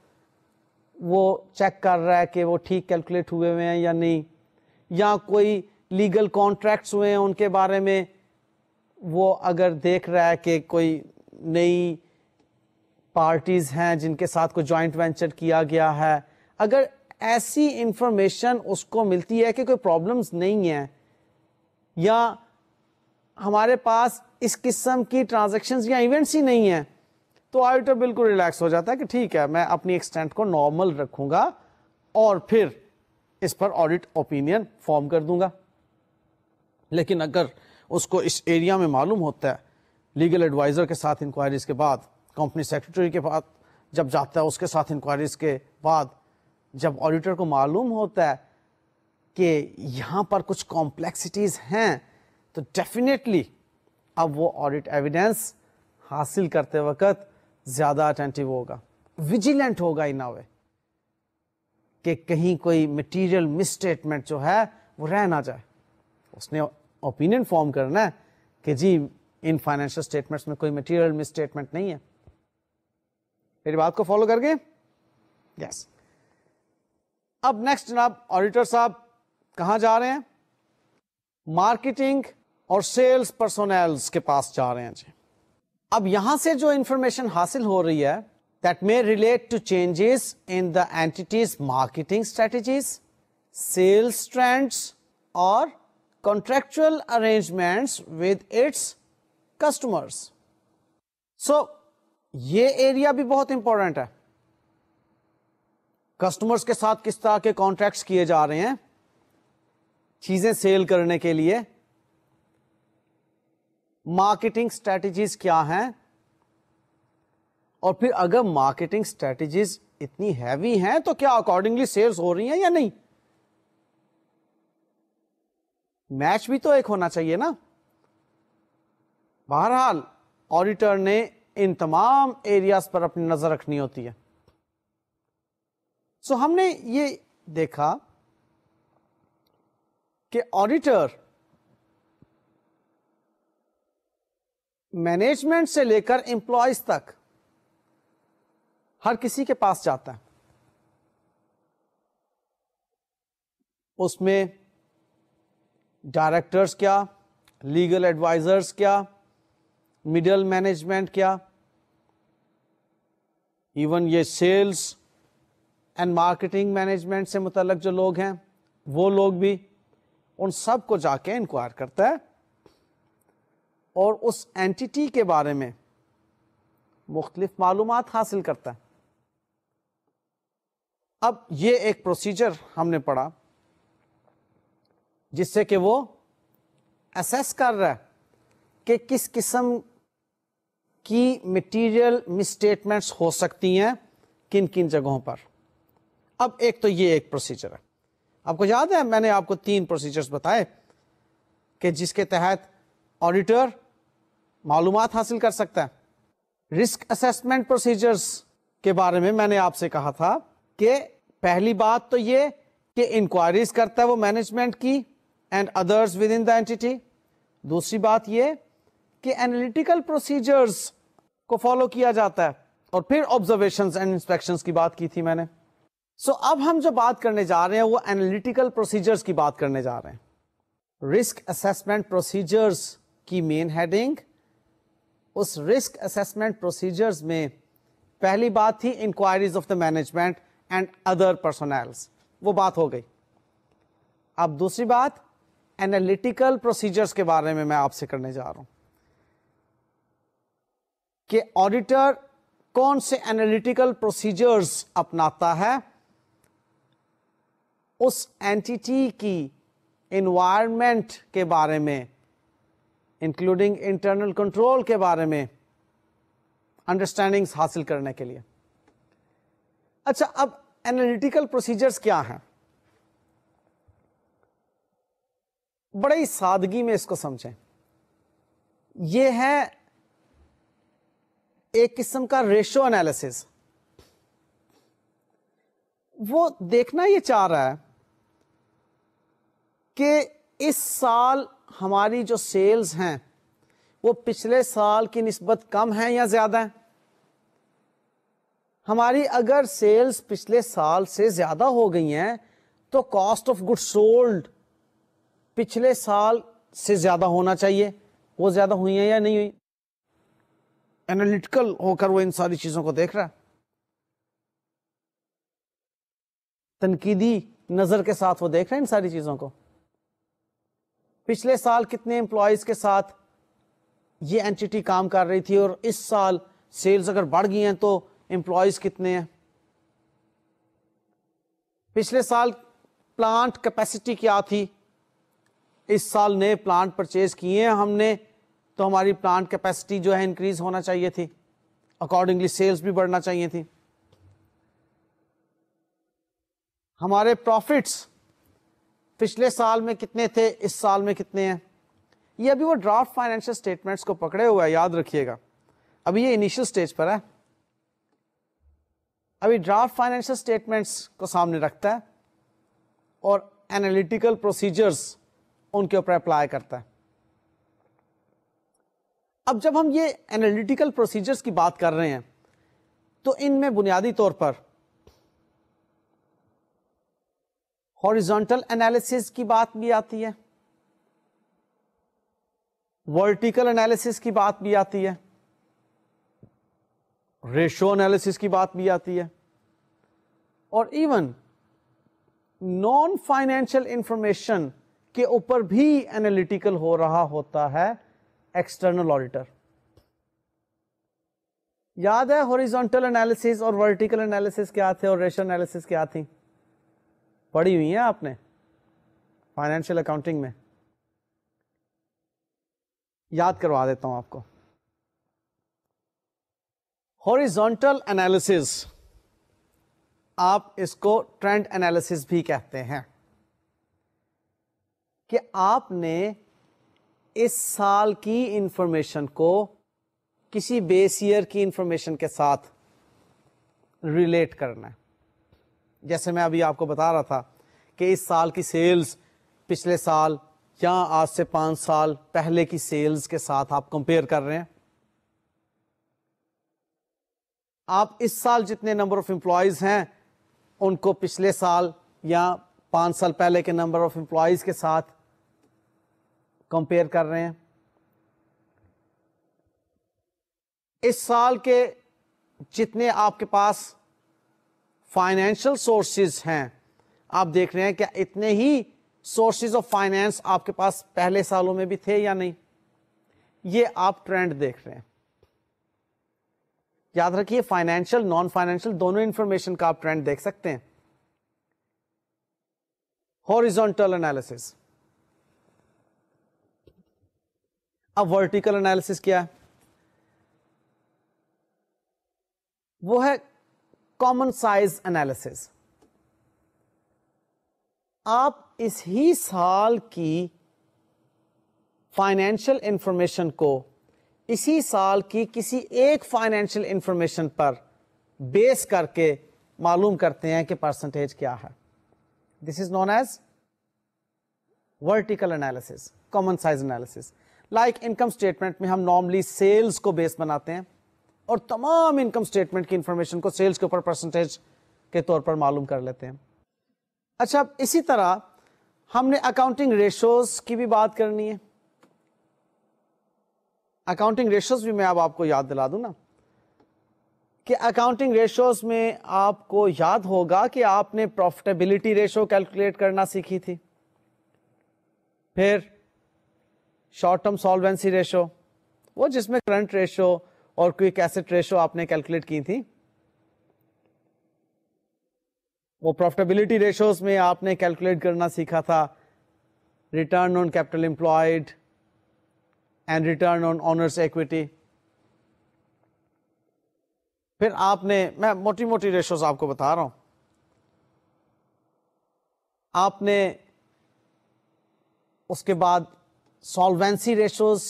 वो चेक कर रहा है कि वो ठीक कैलकुलेट हुए हुए हैं या नहीं या कोई लीगल कॉन्ट्रैक्ट्स हुए हैं उनके बारे में वो अगर देख रहा है कि कोई नई पार्टीज़ हैं जिनके साथ कोई जॉइंट वेंचर किया गया है अगर ऐसी इंफॉर्मेशन उसको मिलती है कि कोई प्रॉब्लम्स नहीं है या हमारे पास इस किस्म की ट्रांजेक्शन या इवेंट्स ही नहीं है तो ऑडिटर बिल्कुल रिलैक्स हो जाता है कि ठीक है मैं अपनी एक्सटेंट को नॉर्मल रखूंगा और फिर इस पर ऑडिट ओपिनियन फॉर्म कर दूंगा लेकिन अगर उसको इस एरिया में मालूम होता है लीगल एडवाइज़र के साथ इंक्वायरीज़ के बाद कंपनी सेक्रेटरी के बाद जब जाता है उसके साथ इंक्वायरीज़ के बाद जब ऑडिटर को मालूम होता है कि यहाँ पर कुछ कॉम्प्लेक्सिटीज़ हैं तो डेफिनेटली अब वो ऑडिट एविडेंस हासिल करते वक्त ज़्यादा अटेंटिव होगा विजिलेंट होगा इन अ वे कि कहीं कोई मिस स्टेटमेंट जो है वो रह ना जाए उसने ओपिनियन फॉर्म करना है कि जी इन फाइनेंशियल स्टेटमेंट्स में कोई मटीरियल मिस स्टेटमेंट नहीं है मेरी बात को फॉलो करके यस अब नेक्स्ट जनाब ऑडिटर साहब कहा जा रहे हैं मार्केटिंग और सेल्स पर्सोनल्स के पास जा रहे हैं जी अब यहां से जो इंफॉर्मेशन हासिल हो रही है that may relate to changes in the entity's marketing strategies, sales trends or contractual arrangements with its customers. So, ये एरिया भी बहुत इंपॉर्टेंट है कस्टमर्स के साथ किस तरह के कॉन्ट्रैक्ट्स किए जा रहे हैं चीजें सेल करने के लिए मार्केटिंग स्ट्रेटजीज क्या हैं और फिर अगर मार्केटिंग स्ट्रेटेजीज इतनी हैवी हैं तो क्या अकॉर्डिंगली सेल्स हो रही हैं या नहीं मैच भी तो एक होना चाहिए ना बहरहाल ऑडिटर ने इन तमाम एरियाज पर अपनी नजर रखनी होती है सो हमने ये देखा कि ऑडिटर मैनेजमेंट से लेकर एम्प्लॉयज तक हर किसी के पास जाता है उसमें डायरेक्टर्स क्या लीगल एडवाइजर्स क्या मिडल मैनेजमेंट क्या इवन ये सेल्स एंड मार्केटिंग मैनेजमेंट से मुतलक जो लोग हैं वो लोग भी उन सब को जाके इंक्वायर करता है और उस एंटिटी के बारे में मुख्तलिफ मालूम हासिल करता है अब ये एक प्रोसीजर हमने पढ़ा जिससे कि वो असेस कर रहा है कि किस किस्म की मटेरियल मिसस्टेटमेंट्स हो सकती हैं किन किन जगहों पर अब एक तो ये एक प्रोसीजर है आपको याद है मैंने आपको तीन प्रोसीजर्स बताए कि जिसके तहत ऑडिटर मालूम हासिल कर सकता है रिस्क असेसमेंट प्रोसीजर्स के बारे में मैंने आपसे कहा था कि पहली बात तो ये कि इंक्वायरीज करता है वो मैनेजमेंट की and others within the entity दूसरी बात ये कि एनालिटिकल प्रोसीजर्स को फॉलो किया जाता है और फिर ऑब्जर्वेशन एंड इंस्पेक्शन की बात की थी मैंने सो so, अब हम जो बात करने जा रहे हैं वो एनालिटिकल प्रोसीजर्स की बात करने जा रहे हैं रिस्क असेसमेंट प्रोसीजर्स की मेन हेडिंग उस रिस्क असेसमेंट प्रोसीजर्स में पहली बात थी inquiries of the management and other personnels वो बात हो गई अब दूसरी बात एनालिटिकल प्रोसीजर्स के बारे में मैं आपसे करने जा रहा हूं कि ऑडिटर कौन से एनालिटिकल प्रोसीजर्स अपनाता है उस एंटिटी की एनवायरमेंट के बारे में इंक्लूडिंग इंटरनल कंट्रोल के बारे में अंडरस्टैंडिंग्स हासिल करने के लिए अच्छा अब एनालिटिकल प्रोसीजर्स क्या हैं बड़े ही सादगी में इसको समझें ये है एक किस्म का रेशो एनालिसिस वो देखना ये चाह रहा है कि इस साल हमारी जो सेल्स हैं वो पिछले साल की नस्बत कम है या ज़्यादा है हमारी अगर सेल्स पिछले साल से ज़्यादा हो गई हैं तो कॉस्ट ऑफ गुड सोल्ड पिछले साल से ज़्यादा होना चाहिए वो ज़्यादा हुई है या नहीं हुई एनालिटिकल होकर वो इन सारी चीज़ों को देख रहा है तनकीदी नज़र के साथ वो देख रहे हैं इन सारी चीज़ों को पिछले साल कितने एम्प्लॉयज़ के साथ ये एंटिटी काम कर रही थी और इस साल सेल्स अगर बढ़ गई हैं तो एम्प्लॉयज़ कितने हैं पिछले साल प्लांट कैपेसिटी क्या थी इस साल नए प्लांट परचेज किए हैं हमने तो हमारी प्लांट कैपेसिटी जो है इंक्रीज होना चाहिए थी अकॉर्डिंगली सेल्स भी बढ़ना चाहिए थी हमारे प्रॉफिट्स पिछले साल में कितने थे इस साल में कितने हैं ये अभी वो ड्राफ्ट फाइनेंशियल स्टेटमेंट्स को पकड़े हुए याद रखिएगा अभी ये इनिशियल स्टेज पर है अभी ड्राफ्ट फाइनेंशियल स्टेटमेंट्स को सामने रखता है और एनालिटिकल प्रोसीजर्स उनके ऊपर अप्लाई करता है अब जब हम ये एनालिटिकल प्रोसीजर्स की बात कर रहे हैं तो इनमें बुनियादी तौर पर हॉरिजॉन्टल एनालिसिस की बात भी आती है वर्टिकल एनालिसिस की बात भी आती है रेशो एनालिसिस की बात भी आती है और इवन नॉन फाइनेंशियल इंफॉर्मेशन के ऊपर भी एनालिटिकल हो रहा होता है एक्सटर्नल ऑडिटर याद है हॉरिजॉन्टल एनालिसिस और वर्टिकल एनालिसिस क्या थे और रेशो एनालिसिस क्या थी पढ़ी हुई है आपने फाइनेंशियल अकाउंटिंग में याद करवा देता हूं आपको हॉरिजॉन्टल एनालिसिस आप इसको ट्रेंड एनालिसिस भी कहते हैं कि आपने इस साल की इंफॉर्मेशन को किसी बेस ईयर की इंफॉर्मेशन के साथ रिलेट करना है जैसे मैं अभी आपको बता रहा था कि इस साल की सेल्स पिछले साल या आज से पाँच साल पहले की सेल्स के साथ आप कंपेयर कर रहे हैं आप इस साल जितने नंबर ऑफ एम्प्लॉयज हैं उनको पिछले साल या पांच साल पहले के नंबर ऑफ एम्प्लॉयज के साथ कंपेयर कर रहे हैं इस साल के जितने आपके पास फाइनेंशियल सोर्सेज हैं आप देख रहे हैं क्या इतने ही सोर्सेज ऑफ फाइनेंस आपके पास पहले सालों में भी थे या नहीं ये आप ट्रेंड देख रहे हैं याद रखिए फाइनेंशियल नॉन फाइनेंशियल दोनों इंफॉर्मेशन का आप ट्रेंड देख सकते हैं हॉरिजॉन्टल एनालिसिस अब वर्टिकल एनालिसिस क्या है वो है कॉमन साइज एनालिसिस आप इस ही साल की फाइनेंशियल इंफॉर्मेशन को इसी साल की किसी एक फाइनेंशियल इंफॉर्मेशन पर बेस करके मालूम करते हैं कि परसेंटेज क्या है this is known as vertical analysis common size analysis like income statement में हम नॉर्मली सेल्स को बेस बनाते हैं और तमाम इनकम स्टेटमेंट की इंफॉर्मेशन को सेल्स के ऊपर परसेंटेज के तौर पर मालूम कर लेते हैं अच्छा इसी तरह हमने अकाउंटिंग रेशोज की भी बात करनी है अकाउंटिंग रेशोज भी मैं अब आपको याद दिला दू ना कि अकाउंटिंग रेशोस में आपको याद होगा कि आपने प्रॉफिटेबिलिटी रेशो कैलकुलेट करना सीखी थी फिर शॉर्ट टर्म सॉल्वेंसी रेशो वो जिसमें करंट रेशो और क्विक एसेट रेशो आपने कैलकुलेट की थी वो प्रॉफिटेबिलिटी रेशोस में आपने कैलकुलेट करना सीखा था return on capital employed and return on owners equity फिर आपने मैं मोटी मोटी रेशोज आपको बता रहा हूं आपने उसके बाद सॉल्वेंसी रेशोज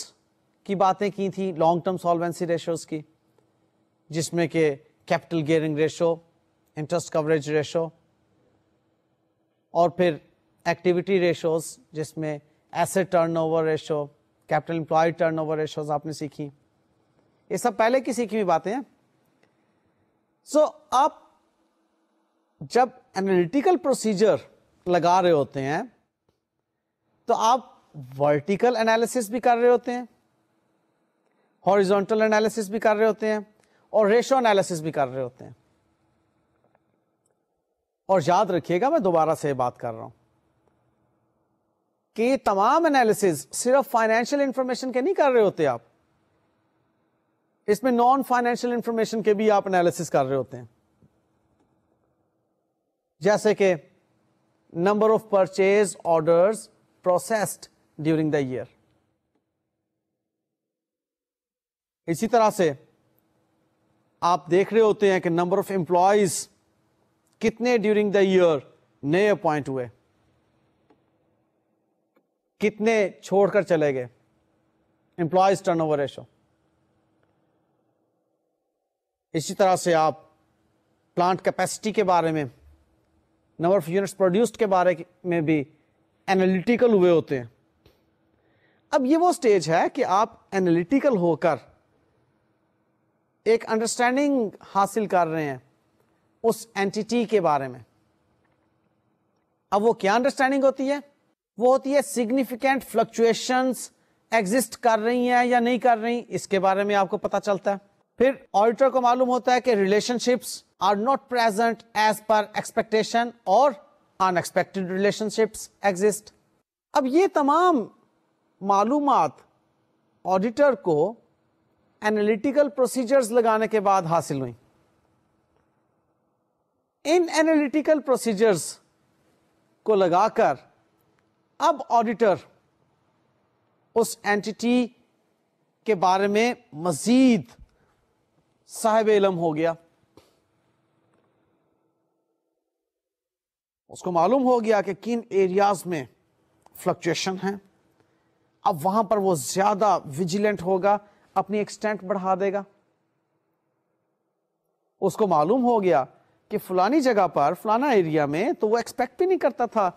की बातें की थी लॉन्ग टर्म सॉल्वेंसी रेशोज की जिसमें के capital gearing ratio interest coverage ratio और फिर एक्टिविटी रेशोज जिसमें asset turnover ratio capital employ turnover आपने सीखी ये सब पहले की सीखी हुई बातें हैं सो so, आप जब एनालिटिकल प्रोसीजर लगा रहे होते हैं तो आप वर्टिकल एनालिसिस भी कर रहे होते हैं हॉरिजॉन्टल एनालिसिस भी कर रहे होते हैं और रेशो एनालिसिस भी कर रहे होते हैं और याद रखिएगा मैं दोबारा से बात कर रहा हूं के तमाम एनालिसिस सिर्फ फाइनेंशियल इंफॉर्मेशन के नहीं कर रहे होते आप इसमें नॉन फाइनेंशियल इंफॉर्मेशन के भी आप एनालिसिस कर रहे होते हैं जैसे कि number of purchase orders processed during the year इसी तरह से आप देख रहे होते हैं कि नंबर ऑफ एम्प्लॉयज कितने ड्यूरिंग द ईयर नए अपॉइंट हुए कितने छोड़कर चले गए एम्प्लॉयज ओवर रेशो इसी तरह से आप प्लांट कैपेसिटी के बारे में नंबर ऑफ यूनिट्स प्रोड्यूस्ड के बारे में भी एनालिटिकल हुए होते हैं अब ये वो स्टेज है कि आप एनालिटिकल होकर एक अंडरस्टैंडिंग हासिल कर रहे हैं उस एंटिटी के बारे में अब वो क्या अंडरस्टैंडिंग होती है वो होती है सिग्निफिकेंट फ्लक्चुएशन एग्जिस्ट कर रही है या नहीं कर रही इसके बारे में आपको पता चलता है फिर ऑडिटर को मालूम होता है कि relationships are not present as per expectation और अनएक्सपेक्टेड रिलेशनशिप्स एग्जिस्ट अब ये तमाम मालूम ऑडिटर को एनालिटिकल प्रोसीजर्स लगाने के बाद हासिल हुई इन एनालिटिकल प्रोसीजर्स को लगाकर अब ऑडिटर उस एंटिटी के बारे में मजीद साहिब इलम हो गया उसको मालूम हो गया कि किन एरियाज में फ्लक्चुएशन है अब वहां पर वो ज्यादा विजिलेंट होगा अपनी एक्सटेंट बढ़ा देगा उसको मालूम हो गया कि फलानी जगह पर फलाना एरिया में तो वो एक्सपेक्ट भी नहीं करता था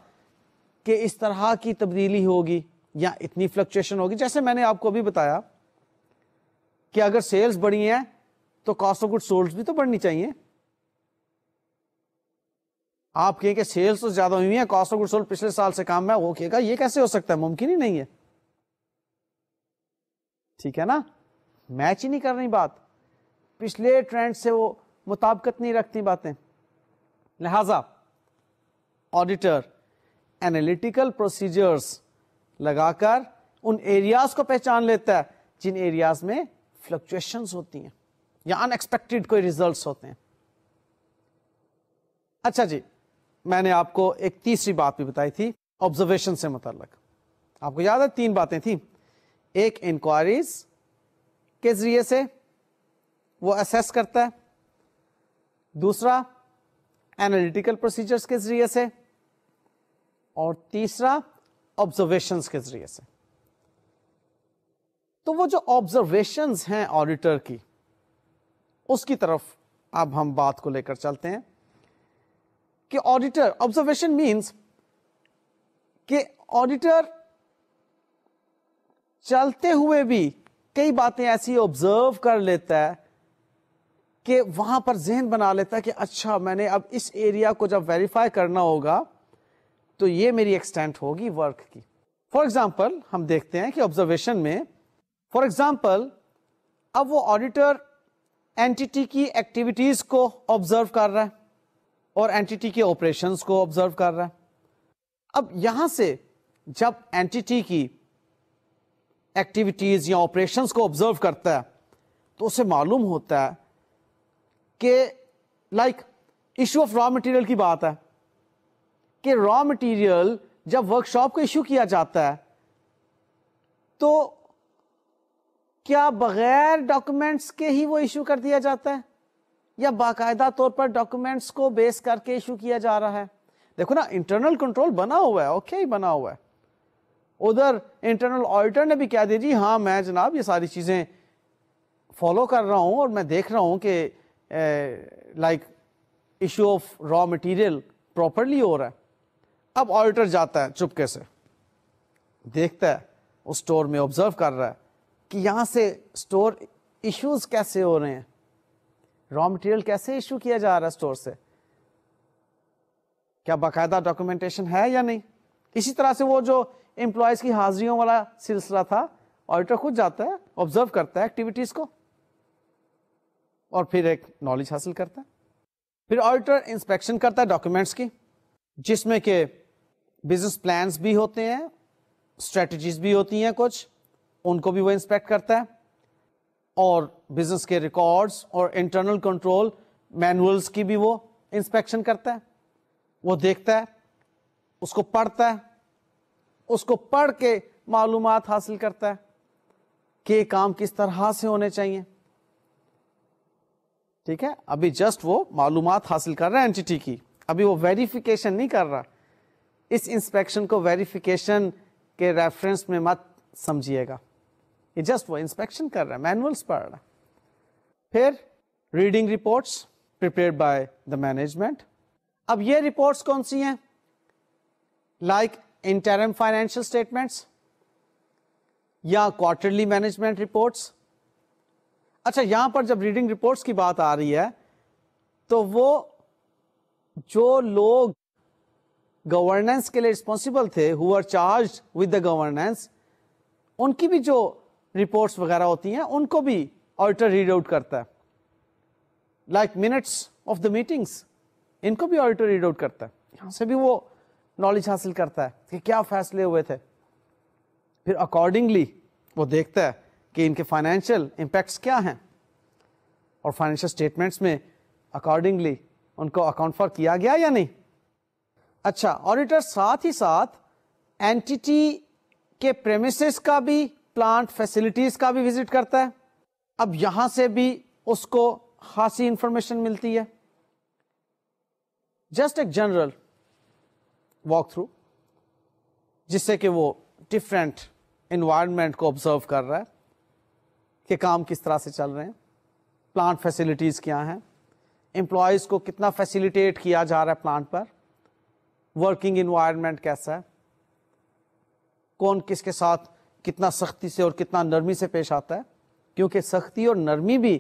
कि इस तरह की तब्दीली होगी या इतनी फ्लक्चुएशन होगी जैसे मैंने आपको अभी बताया कि अगर सेल्स बढ़ी है तो कॉस्ट ऑफ गुड सोल्ड भी तो बढ़नी चाहिए आप कहें कि सेल्स तो ज्यादा हुई है कॉस्ट ऑफ गुड सोल्ड पिछले साल से काम में वो कहेगा ये कैसे हो सकता है मुमकिन ही नहीं है ठीक है ना मैच ही नहीं कर रही बात पिछले ट्रेंड से वो मुताबकत नहीं रखती बातें लिहाजा ऑडिटर एनालिटिकल प्रोसीजर्स लगाकर उन एरियाज को पहचान लेता है जिन एरियाज में फ्लक्चुएशन होती हैं या अनएक्सपेक्टेड कोई रिजल्ट होते हैं अच्छा जी मैंने आपको एक तीसरी बात भी बताई थी ऑब्जर्वेशन से मुतलक आपको याद है तीन बातें थी एक इंक्वायरीज के जरिए से वो असेस करता है दूसरा एनालिटिकल प्रोसीजर्स के जरिए से और तीसरा ऑब्जर्वेशन के जरिए से तो वो जो ऑब्जर्वेशन हैं ऑडिटर की उसकी तरफ अब हम बात को लेकर चलते हैं कि ऑडिटर ऑब्जर्वेशन मींस कि ऑडिटर चलते हुए भी कई बातें ऐसी ऑब्जर्व कर लेता है कि वहां पर जहन बना लेता है कि अच्छा मैंने अब इस एरिया को जब वेरीफाई करना होगा तो ये मेरी एक्सटेंट होगी वर्क की फॉर एग्जाम्पल हम देखते हैं कि ऑब्जर्वेशन में फॉर एग्जाम्पल अब वो ऑडिटर एंटिटी की एक्टिविटीज को ऑब्जर्व कर रहा है और एंटिटी के ऑपरेशन को ऑब्जर्व कर रहा है अब यहां से जब एंटिटी की एक्टिविटीज या ऑपरेशन को ऑब्जर्व करता है तो उसे मालूम होता है कि like issue of raw material की बात है कि रॉ मटेरियल जब वर्कशॉप को इशू किया जाता है तो क्या बगैर डॉक्यूमेंट्स के ही वो इशू कर दिया जाता है या बाकायदा तौर पर डॉक्यूमेंट्स को बेस करके इशू किया जा रहा है देखो ना इंटरनल कंट्रोल बना हुआ है ओके ही बना हुआ है उधर इंटरनल ऑडिटर ने भी कह दिया जी हाँ मैं जनाब ये सारी चीज़ें फॉलो कर रहा हूँ और मैं देख रहा हूँ कि like issue of raw material properly हो रहा है अब ऑडिटर जाता है चुपके से देखता है उस स्टोर में ऑब्जर्व कर रहा है कि यहां से स्टोर इश्यूज कैसे हो रहे हैं रॉ मटेरियल कैसे इशू किया जा रहा है स्टोर से क्या बाकायदा डॉक्यूमेंटेशन है या नहीं इसी तरह से वो जो एम्प्लॉयज की हाजिरियों वाला सिलसिला था ऑडिटर खुद जाता है ऑब्जर्व करता है एक्टिविटीज को और फिर एक नॉलेज हासिल करता है फिर ऑडिटर इंस्पेक्शन करता है डॉक्यूमेंट्स की जिसमें के बिजनेस प्लान भी होते हैं स्ट्रेटजीज भी होती हैं कुछ उनको भी वो इंस्पेक्ट करता है और बिजनेस के रिकॉर्ड्स और इंटरनल कंट्रोल मैनुअल्स की भी वो इंस्पेक्शन करता है वो देखता है उसको पढ़ता है उसको पढ़ के मालूम हासिल करता है कि काम किस तरह से होने चाहिए ठीक है अभी जस्ट वो मालूम हासिल कर रहा है एंटिटी की अभी वो वेरिफिकेशन नहीं कर रहा इस इंस्पेक्शन को वेरिफिकेशन के रेफरेंस में मत समझिएगा ये जस्ट वो इंस्पेक्शन कर रहा है मैनुअल्स पढ़ रहा है फिर reading reports prepared by the management अब ये रिपोर्ट्स कौन सी हैं लाइक इंटरम फाइनेंशियल स्टेटमेंट्स या क्वार्टरली मैनेजमेंट रिपोर्ट्स अच्छा यहां पर जब रीडिंग रिपोर्ट्स की बात आ रही है तो वो जो लोग गवर्नेंस के लिए रिस्पॉन्सिबल थे who are charge with the governance उनकी भी जो रिपोर्ट्स वगैरह होती हैं उनको भी ऑडिटर रीड आउट करता है like minutes of the meetings इनको भी ऑडिटर रीड आउट करता है यहाँ से भी वो नॉलेज हासिल करता है कि क्या फैसले हुए थे फिर अकॉर्डिंगली वो देखता है कि इनके फाइनेंशियल इम्पैक्ट्स क्या हैं और फाइनेंशियल स्टेटमेंट्स में अकॉर्डिंगली उनको अकाउंट फॉर किया गया या नहीं अच्छा ऑडिटर साथ ही साथ एंटिटी के प्रेमिसेस का भी प्लांट फैसिलिटीज का भी विजिट करता है अब यहां से भी उसको खासी इंफॉर्मेशन मिलती है जस्ट एक जनरल वॉक थ्रू जिससे कि वो डिफरेंट इन्वायरमेंट को ऑब्जर्व कर रहा है कि काम किस तरह से चल रहे हैं प्लांट फैसिलिटीज़ क्या हैं एम्प्लॉयज़ को कितना फैसिलिटेट किया जा रहा है प्लांट पर वर्किंग इन्वायरमेंट कैसा है कौन किसके साथ कितना सख्ती से और कितना नरमी से पेश आता है क्योंकि सख्ती और नरमी भी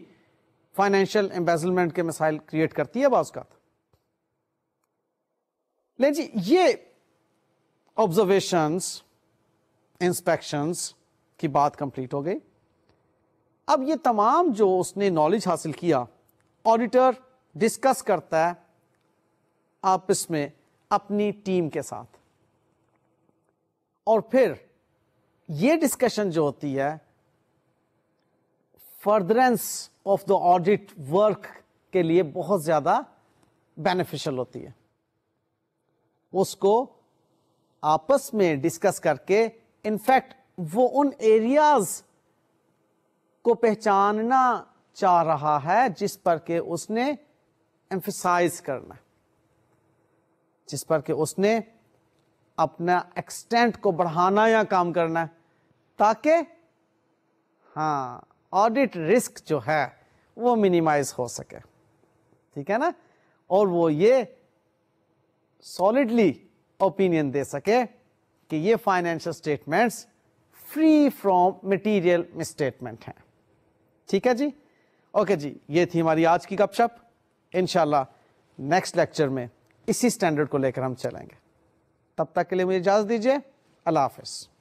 फाइनेंशियल एम्बेजलमेंट के मिसाइल क्रिएट करती है बाज का तो। लेकिन जी ये ऑब्जर्वेशंस इंस्पेक्शंस की बात कंप्लीट हो गई अब ये तमाम जो उसने नॉलेज हासिल किया ऑडिटर डिस्कस करता है आपस में अपनी टीम के साथ और फिर यह डिस्कशन जो होती है furtherance of the audit work के लिए बहुत ज्यादा बेनिफिशियल होती है उसको आपस में डिस्कस करके इनफैक्ट वो उन एरियाज को पहचानना चाह रहा है जिस पर के उसने एम्फिसाइज करना जिस पर कि उसने अपना एक्सटेंट को बढ़ाना या काम करना है ताकि हाँ ऑडिट रिस्क जो है वो मिनिमाइज हो सके ठीक है ना और वो ये सॉलिडली ओपिनियन दे सके कि ये financial statements free from material misstatement हैं ठीक है जी ओके जी ये थी हमारी आज की गपशप इनशाला नेक्स्ट लेक्चर में इसी स्टैंडर्ड को लेकर हम चलेंगे तब तक के लिए मुझे इजाज़त दीजिए अल्लाह हाफिज़